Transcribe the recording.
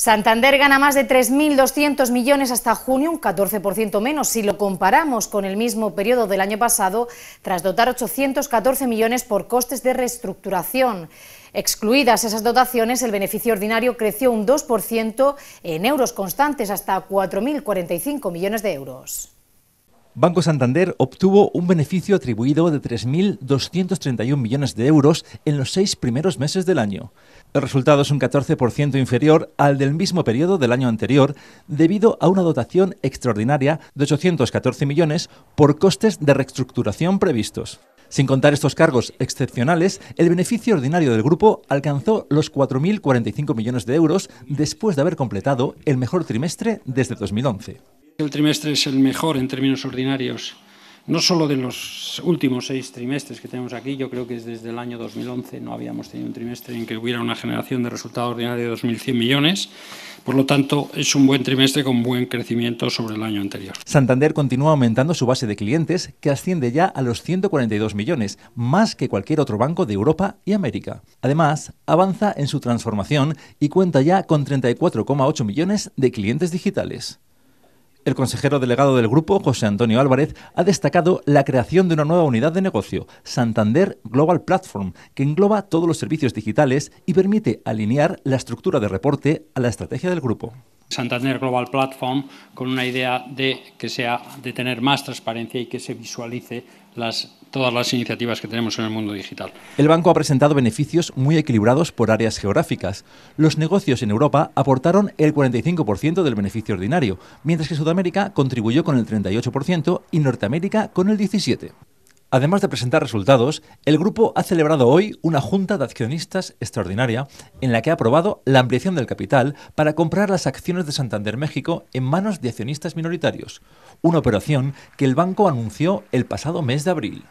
Santander gana más de 3.200 millones hasta junio, un 14% menos si lo comparamos con el mismo periodo del año pasado, tras dotar 814 millones por costes de reestructuración. Excluidas esas dotaciones, el beneficio ordinario creció un 2% en euros constantes hasta 4.045 millones de euros. Banco Santander obtuvo un beneficio atribuido de 3.231 millones de euros en los seis primeros meses del año. El resultado es un 14% inferior al del mismo periodo del año anterior, debido a una dotación extraordinaria de 814 millones por costes de reestructuración previstos. Sin contar estos cargos excepcionales, el beneficio ordinario del grupo alcanzó los 4.045 millones de euros después de haber completado el mejor trimestre desde 2011 el trimestre es el mejor en términos ordinarios, no solo de los últimos seis trimestres que tenemos aquí, yo creo que es desde el año 2011 no habíamos tenido un trimestre en que hubiera una generación de resultado ordinario de 2.100 millones, por lo tanto, es un buen trimestre con buen crecimiento sobre el año anterior. Santander continúa aumentando su base de clientes, que asciende ya a los 142 millones, más que cualquier otro banco de Europa y América. Además, avanza en su transformación y cuenta ya con 34,8 millones de clientes digitales. El consejero delegado del grupo, José Antonio Álvarez, ha destacado la creación de una nueva unidad de negocio, Santander Global Platform, que engloba todos los servicios digitales y permite alinear la estructura de reporte a la estrategia del grupo. Santander Global Platform con una idea de que sea de tener más transparencia y que se visualice las, todas las iniciativas que tenemos en el mundo digital. El banco ha presentado beneficios muy equilibrados por áreas geográficas. Los negocios en Europa aportaron el 45% del beneficio ordinario, mientras que Sudamérica contribuyó con el 38% y Norteamérica con el 17%. Además de presentar resultados, el grupo ha celebrado hoy una junta de accionistas extraordinaria en la que ha aprobado la ampliación del capital para comprar las acciones de Santander México en manos de accionistas minoritarios, una operación que el banco anunció el pasado mes de abril.